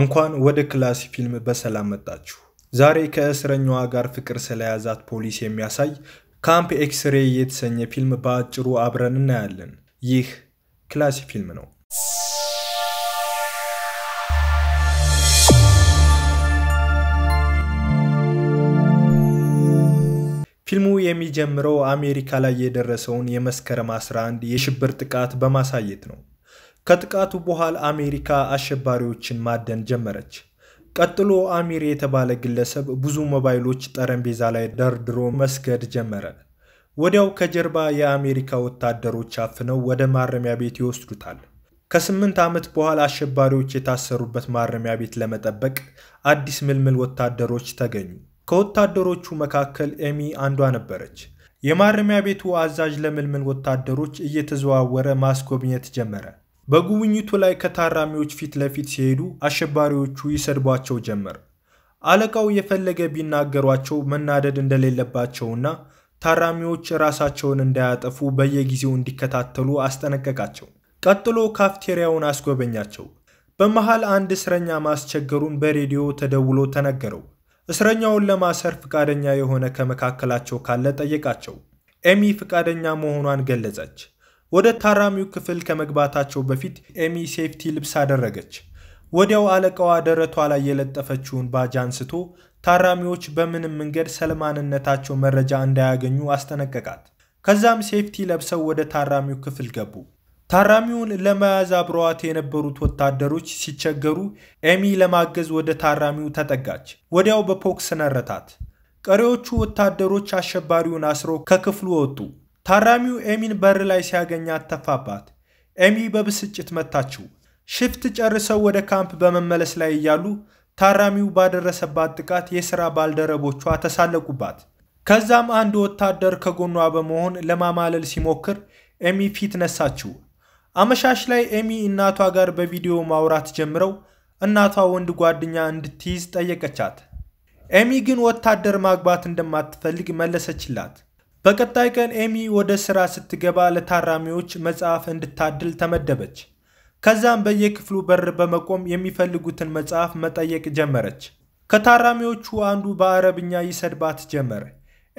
እንኳን ወደ ክላሲ ፊልም በሰላም መጣችሁ። ዛሬ ከእስረኛዋ ጋር ፍቅር ስለያዛት ፖሊስ የሚያሳይ ካምፕ ኤክስሬይ የተሰኘ ፊልም በአጭሩ አብረን እናያለን። ይህ ክላሲ ፊልም ነው። ፊልሙ የሚጀምረው አሜሪካ ላይ የደረሰውን የመስከረም 11 የሽብር ጥቃት በማሳየት ነው። ከጥቃቱ በኋላ አሜሪካ አሸባሪዎችን ማደን ጀመረች። ቀጥሎ አሚር የተባለ ግለሰብ ብዙ ሞባይሎች ጠረጴዛ ላይ ደርድሮ መስገድ ጀመረ። ወዲያው ከጀርባ የአሜሪካ ወታደሮች አፍነው ወደ ማረሚያ ቤት ይወስዱታል። ከስምንት ዓመት በኋላ አሸባሪዎች የታሰሩበት ማረሚያ ቤት ለመጠበቅ አዲስ ምልምል ወታደሮች ተገኙ። ከወታደሮቹ መካከል ኤሚ አንዷ ነበረች። የማረሚያ ቤቱ አዛዥ ለምልምል ወታደሮች እየተዘዋወረ ማስጎብኘት ጀመረ። በጉብኝቱ ላይ ከታራሚዎች ፊት ለፊት ሲሄዱ አሸባሪዎቹ ይሰድቧቸው ጀመር። አለቃው የፈለገ ቢናገሯቸው መናደድ እንደሌለባቸውና ታራሚዎች ራሳቸውን እንዳያጠፉ በየጊዜው እንዲከታተሉ አስጠነቀቃቸው። ቀጥሎ ካፍቴሪያውን አስጎበኛቸው። በመሃል አንድ እስረኛ ማስቸገሩን በሬዲዮ ተደውሎ ተነገረው። እስረኛውን ለማሰር ፍቃደኛ የሆነ ከመካከላቸው ካለ ጠየቃቸው። ኤሚ ፍቃደኛ መሆኗን ገለጸች። ወደ ታራሚው ክፍል ከመግባታቸው በፊት ኤሚ ሴፍቲ ልብስ አደረገች። ወዲያው አለቃዋ ደረቷ ላይ የለጠፈችውን ባጅ አንስቶ ታራሚዎች በምንም መንገድ ስለማንነታቸው መረጃ እንዳያገኙ አስጠነቀቃት። ከዛም ሴፍቲ ለብሰው ወደ ታራሚው ክፍል ገቡ። ታራሚውን ለመያዝ አብረዋት የነበሩት ወታደሮች ሲቸገሩ ኤሚ ለማገዝ ወደ ታራሚው ተጠጋች። ወዲያው በፖክስ ነረታት። ቀሪዎቹ ወታደሮች አሸባሪውን አስረው ከክፍሉ ወጡ። ታራሚው ኤሚን በር ላይ ሲያገኝ አተፋባት። ኤሚ በብስጭት መታችው። ሽፍት ጨርሰው ወደ ካምፕ በመመለስ ላይ እያሉ ታራሚው ባደረሰባት ጥቃት የሥራ ባልደረቦቿ ተሳለቁባት። ከዛም አንድ ወታደር ከጎኗ በመሆን ለማማለል ሲሞክር ኤሚ ፊት ነሳችው። አመሻሽ ላይ ኤሚ እናቷ ጋር በቪዲዮ ማውራት ጀምረው እናቷ ወንድ ጓደኛ እንድትይዝ ጠየቀቻት። ኤሚ ግን ወታደር ማግባት እንደማትፈልግ መለሰችላት። በቀጣይ ቀን ኤሚ ወደ ሥራ ስትገባ ለታራሚዎች መጽሐፍ እንድታድል ተመደበች። ከዛም በየክፍሉ በር በመቆም የሚፈልጉትን መጽሐፍ መጠየቅ ጀመረች። ከታራሚዎቹ አንዱ በአረብኛ ይሰድባት ጀመር።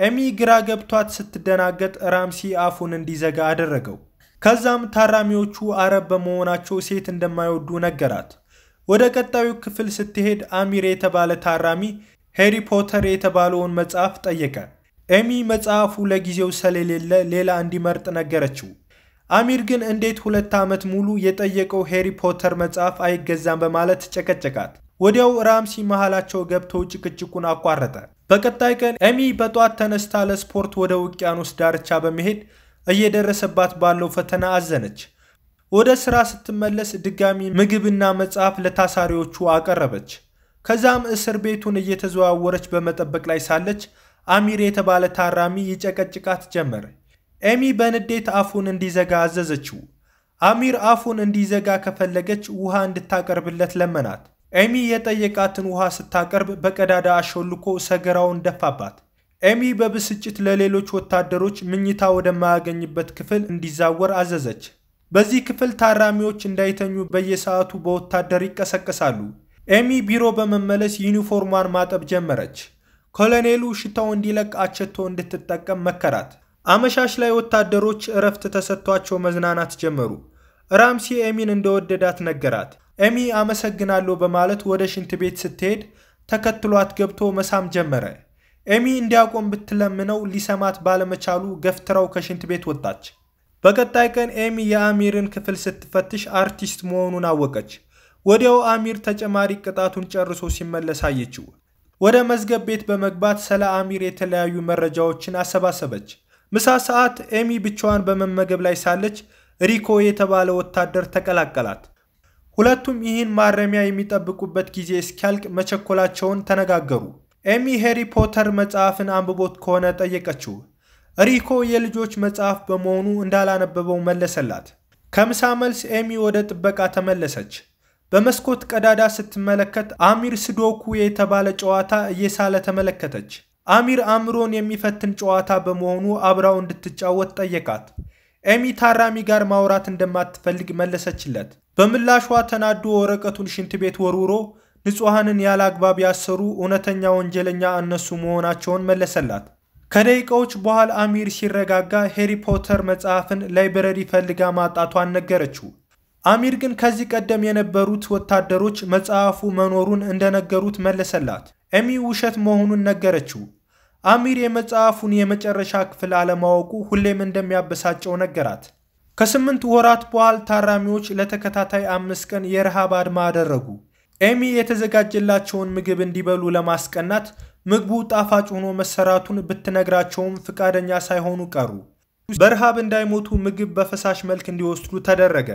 ኤሚ ግራ ገብቷት ስትደናገጥ ራምሲ አፉን እንዲዘጋ አደረገው። ከዛም ታራሚዎቹ አረብ በመሆናቸው ሴት እንደማይወዱ ነገራት። ወደ ቀጣዩ ክፍል ስትሄድ አሚር የተባለ ታራሚ ሄሪ ፖተር የተባለውን መጽሐፍ ጠየቀ። ኤሚ መጽሐፉ ለጊዜው ስለሌለ ሌላ እንዲመርጥ ነገረችው። አሚር ግን እንዴት ሁለት ዓመት ሙሉ የጠየቀው ሄሪ ፖተር መጽሐፍ አይገዛም በማለት ጨቀጨቃት። ወዲያው ራምሲ መሃላቸው ገብቶ ጭቅጭቁን አቋረጠ። በቀጣይ ቀን ኤሚ በጧት ተነስታ ለስፖርት ወደ ውቅያኖስ ዳርቻ በመሄድ እየደረሰባት ባለው ፈተና አዘነች። ወደ ሥራ ስትመለስ ድጋሚ ምግብና መጽሐፍ ለታሳሪዎቹ አቀረበች። ከዛም እስር ቤቱን እየተዘዋወረች በመጠበቅ ላይ ሳለች አሚር የተባለ ታራሚ ይጨቀጭቃት ጀመር። ኤሚ በንዴት አፉን እንዲዘጋ አዘዘችው። አሚር አፉን እንዲዘጋ ከፈለገች ውሃ እንድታቀርብለት ለመናት። ኤሚ የጠየቃትን ውሃ ስታቀርብ በቀዳዳ አሾልኮ ሰገራውን ደፋባት። ኤሚ በብስጭት ለሌሎች ወታደሮች ምኝታ ወደማያገኝበት ክፍል እንዲዛወር አዘዘች። በዚህ ክፍል ታራሚዎች እንዳይተኙ በየሰዓቱ በወታደር ይቀሰቀሳሉ። ኤሚ ቢሮ በመመለስ ዩኒፎርሟን ማጠብ ጀመረች። ኮሎኔሉ ሽታው እንዲለቅ አቸቶ እንድትጠቀም መከራት። አመሻሽ ላይ ወታደሮች እረፍት ተሰጥቷቸው መዝናናት ጀመሩ። ራምሲ ኤሚን እንደወደዳት ነገራት። ኤሚ አመሰግናለሁ በማለት ወደ ሽንት ቤት ስትሄድ ተከትሏት ገብቶ መሳም ጀመረ። ኤሚ እንዲያቆም ብትለምነው ሊሰማት ባለመቻሉ ገፍትራው ከሽንት ቤት ወጣች። በቀጣይ ቀን ኤሚ የአሚርን ክፍል ስትፈትሽ አርቲስት መሆኑን አወቀች። ወዲያው አሚር ተጨማሪ ቅጣቱን ጨርሶ ሲመለስ አየችው። ወደ መዝገብ ቤት በመግባት ስለ አሚር የተለያዩ መረጃዎችን አሰባሰበች። ምሳ ሰዓት ኤሚ ብቻዋን በመመገብ ላይ ሳለች ሪኮ የተባለ ወታደር ተቀላቀላት። ሁለቱም ይህን ማረሚያ የሚጠብቁበት ጊዜ እስኪያልቅ መቸኮላቸውን ተነጋገሩ። ኤሚ ሄሪ ፖተር መጽሐፍን አንብቦት ከሆነ ጠየቀችው። ሪኮ የልጆች መጽሐፍ በመሆኑ እንዳላነበበው መለሰላት። ከምሳ መልስ ኤሚ ወደ ጥበቃ ተመለሰች። በመስኮት ቀዳዳ ስትመለከት አሚር ስዶኩ የተባለ ጨዋታ እየሳለ ተመለከተች። አሚር አእምሮን የሚፈትን ጨዋታ በመሆኑ አብራው እንድትጫወት ጠየቃት። ኤሚ ታራሚ ጋር ማውራት እንደማትፈልግ መለሰችለት። በምላሿ ተናዶ ወረቀቱን ሽንት ቤት ወርውሮ ንጹሐንን ያለ አግባብ ያሰሩ እውነተኛ ወንጀለኛ እነሱ መሆናቸውን መለሰላት። ከደቂቃዎች በኋላ አሚር ሲረጋጋ ሄሪ ፖተር መጽሐፍን ላይብረሪ ፈልጋ ማጣቷን ነገረችው። አሚር ግን ከዚህ ቀደም የነበሩት ወታደሮች መጽሐፉ መኖሩን እንደነገሩት መለሰላት። ኤሚ ውሸት መሆኑን ነገረችው። አሚር የመጽሐፉን የመጨረሻ ክፍል አለማወቁ ሁሌም እንደሚያበሳጨው ነገራት። ከስምንት ወራት በኋላ ታራሚዎች ለተከታታይ አምስት ቀን የረሃብ አድማ አደረጉ። ኤሚ የተዘጋጀላቸውን ምግብ እንዲበሉ ለማስቀናት ምግቡ ጣፋጭ ሆኖ መሰራቱን ብትነግራቸውም ፍቃደኛ ሳይሆኑ ቀሩ። በረሃብ እንዳይሞቱ ምግብ በፈሳሽ መልክ እንዲወስዱ ተደረገ።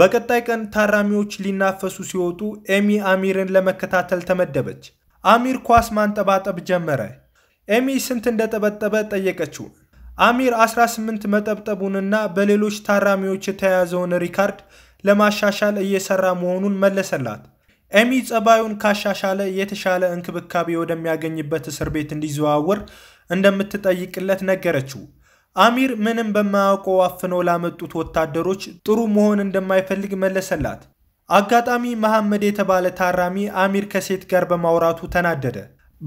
በቀጣይ ቀን ታራሚዎች ሊናፈሱ ሲወጡ ኤሚ አሚርን ለመከታተል ተመደበች። አሚር ኳስ ማንጠባጠብ ጀመረ። ኤሚ ስንት እንደጠበጠበ ጠየቀችው። አሚር 18 መጠብጠቡንና በሌሎች ታራሚዎች የተያያዘውን ሪካርድ ለማሻሻል እየሰራ መሆኑን መለሰላት። ኤሚ ጸባዩን ካሻሻለ የተሻለ እንክብካቤ ወደሚያገኝበት እስር ቤት እንዲዘዋወር እንደምትጠይቅለት ነገረችው። አሚር ምንም በማያውቀው አፍነው ላመጡት ወታደሮች ጥሩ መሆን እንደማይፈልግ መለሰላት። አጋጣሚ መሐመድ የተባለ ታራሚ አሚር ከሴት ጋር በማውራቱ ተናደደ።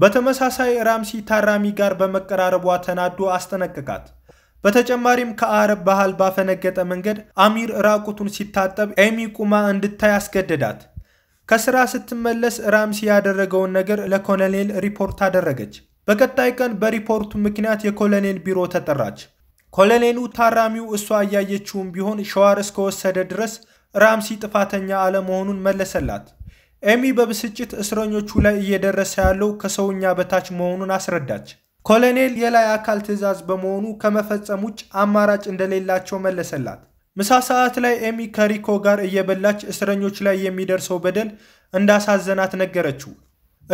በተመሳሳይ ራምሲ ታራሚ ጋር በመቀራረቧ ተናዶ አስጠነቀቃት። በተጨማሪም ከአረብ ባህል ባፈነገጠ መንገድ አሚር ራቁቱን ሲታጠብ ኤሚ ቁማ እንድታይ አስገደዳት። ከስራ ስትመለስ ራምሲ ያደረገውን ነገር ለኮሎኔል ሪፖርት አደረገች። በቀጣይ ቀን በሪፖርቱ ምክንያት የኮሎኔል ቢሮ ተጠራች። ኮሎኔሉ ታራሚው እሷ እያየችውም ቢሆን ሸዋር እስከወሰደ ድረስ ራምሲ ጥፋተኛ አለመሆኑን መለሰላት። ኤሚ በብስጭት እስረኞቹ ላይ እየደረሰ ያለው ከሰውኛ በታች መሆኑን አስረዳች። ኮሎኔል የላይ አካል ትዕዛዝ በመሆኑ ከመፈጸም ውጭ አማራጭ እንደሌላቸው መለሰላት። ምሳ ሰዓት ላይ ኤሚ ከሪኮ ጋር እየበላች እስረኞች ላይ የሚደርሰው በደል እንዳሳዘናት ነገረችው።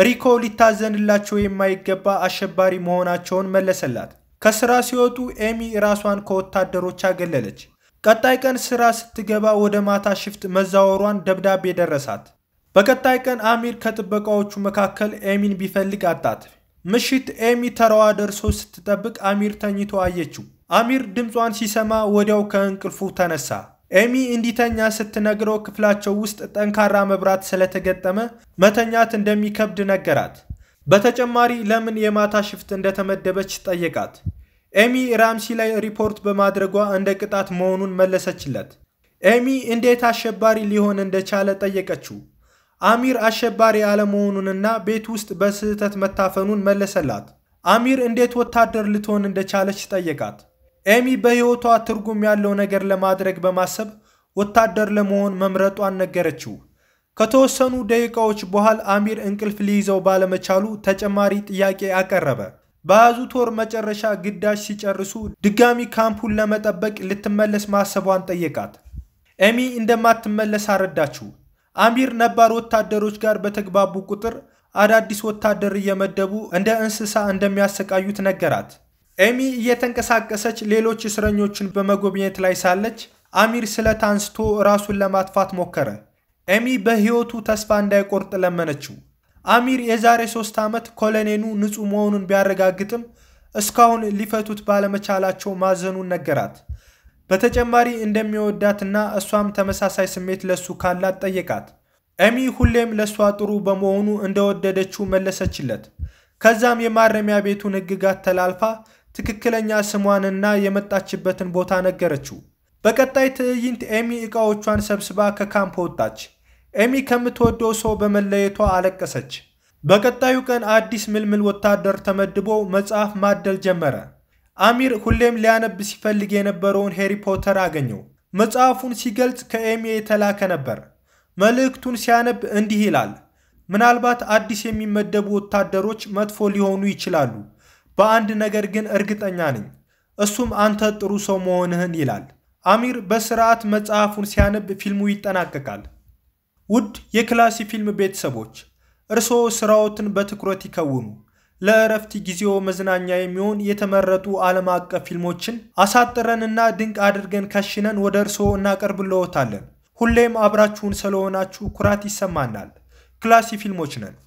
ሪኮ ሊታዘንላቸው የማይገባ አሸባሪ መሆናቸውን መለሰላት። ከስራ ሲወጡ ኤሚ ራሷን ከወታደሮች አገለለች። ቀጣይ ቀን ስራ ስትገባ ወደ ማታ ሽፍት መዛወሯን ደብዳቤ ደረሳት። በቀጣይ ቀን አሚር ከጥበቃዎቹ መካከል ኤሚን ቢፈልግ አጣት። ምሽት ኤሚ ተራዋ ደርሶ ስትጠብቅ አሚር ተኝቶ አየችው። አሚር ድምጿን ሲሰማ ወዲያው ከእንቅልፉ ተነሳ። ኤሚ እንዲተኛ ስትነግረው ክፍላቸው ውስጥ ጠንካራ መብራት ስለተገጠመ መተኛት እንደሚከብድ ነገራት። በተጨማሪ ለምን የማታ ሽፍት እንደተመደበች ጠየቃት። ኤሚ ራምሲ ላይ ሪፖርት በማድረጓ እንደ ቅጣት መሆኑን መለሰችለት። ኤሚ እንዴት አሸባሪ ሊሆን እንደቻለ ጠየቀችው። አሚር አሸባሪ አለመሆኑንና ቤት ውስጥ በስህተት መታፈኑን መለሰላት። አሚር እንዴት ወታደር ልትሆን እንደቻለች ጠየቃት። ኤሚ በሕይወቷ ትርጉም ያለው ነገር ለማድረግ በማሰብ ወታደር ለመሆን መምረጧን ነገረችው። ከተወሰኑ ደቂቃዎች በኋላ አሚር እንቅልፍ ሊይዘው ባለመቻሉ ተጨማሪ ጥያቄ አቀረበ። በያዙት ወር መጨረሻ ግዳጅ ሲጨርሱ ድጋሚ ካምፑን ለመጠበቅ ልትመለስ ማሰቧን ጠየቃት። ኤሚ እንደማትመለስ አረዳችው። አሚር ነባር ወታደሮች ጋር በተግባቡ ቁጥር አዳዲስ ወታደር እየመደቡ እንደ እንስሳ እንደሚያሰቃዩት ነገራት። ኤሚ እየተንቀሳቀሰች ሌሎች እስረኞችን በመጎብኘት ላይ ሳለች አሚር ስለት አንስቶ ራሱን ለማጥፋት ሞከረ። ኤሚ በሕይወቱ ተስፋ እንዳይቆርጥ ለመነችው። አሚር የዛሬ ሶስት ዓመት ኮለኔኑ ንጹሕ መሆኑን ቢያረጋግጥም እስካሁን ሊፈቱት ባለመቻላቸው ማዘኑን ነገራት። በተጨማሪ እንደሚወዳትና እሷም ተመሳሳይ ስሜት ለሱ ካላት ጠየቃት። ኤሚ ሁሌም ለእሷ ጥሩ በመሆኑ እንደወደደችው መለሰችለት። ከዛም የማረሚያ ቤቱን ሕግጋት ተላልፋ ትክክለኛ ስሟንና የመጣችበትን ቦታ ነገረችው። በቀጣይ ትዕይንት ኤሚ ዕቃዎቿን ሰብስባ ከካምፕ ወጣች። ኤሚ ከምትወደው ሰው በመለየቷ አለቀሰች። በቀጣዩ ቀን አዲስ ምልምል ወታደር ተመድቦ መጽሐፍ ማደል ጀመረ። አሚር ሁሌም ሊያነብ ሲፈልግ የነበረውን ሄሪ ፖተር አገኘው። መጽሐፉን ሲገልጽ ከኤሚ የተላከ ነበር። መልእክቱን ሲያነብ እንዲህ ይላል። ምናልባት አዲስ የሚመደቡ ወታደሮች መጥፎ ሊሆኑ ይችላሉ። በአንድ ነገር ግን እርግጠኛ ነኝ፣ እሱም አንተ ጥሩ ሰው መሆንህን ይላል። አሚር በስርዓት መጽሐፉን ሲያነብ ፊልሙ ይጠናቀቃል። ውድ የክላሲ ፊልም ቤተሰቦች እርስዎ ስራዎትን በትኩረት ይከውኑ። ለእረፍት ጊዜው መዝናኛ የሚሆን የተመረጡ ዓለም አቀፍ ፊልሞችን አሳጥረንና ድንቅ አድርገን ከሽነን ወደ እርስዎ እናቀርብልዎታለን። ሁሌም አብራችሁን ስለሆናችሁ ኩራት ይሰማናል። ክላሲ ፊልሞች ነን።